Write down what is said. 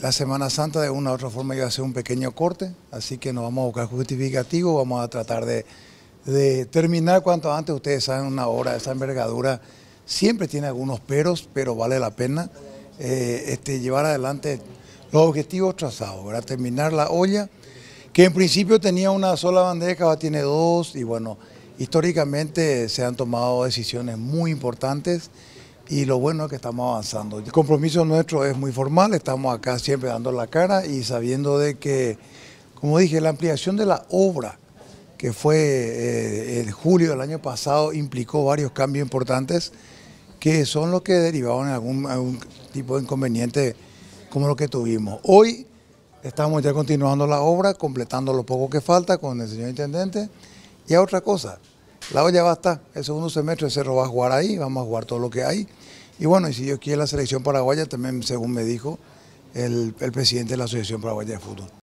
la Semana Santa de una u otra forma iba a ser un pequeño corte, así que nos vamos a buscar justificativo, vamos a tratar de, terminar cuanto antes. Ustedes saben, una hora de esa envergadura siempre tiene algunos peros, pero vale la pena eh, este, llevar adelante los objetivos trazados, terminar la olla, que en principio tenía una sola bandeja, ahora tiene dos, y bueno, históricamente se han tomado decisiones muy importantes y lo bueno es que estamos avanzando. El compromiso nuestro es muy formal, estamos acá siempre dando la cara y sabiendo de que, como dije, la ampliación de la obra que fue en eh, julio del año pasado implicó varios cambios importantes que son los que derivaban en algún, algún tipo de inconveniente como lo que tuvimos. Hoy estamos ya continuando la obra, completando lo poco que falta con el señor Intendente. Y a otra cosa, la olla va a estar. El segundo semestre Cerro va a jugar ahí, vamos a jugar todo lo que hay. Y bueno, y si yo quiero la selección paraguaya, también según me dijo el presidente de la Asociación Paraguaya de Fútbol.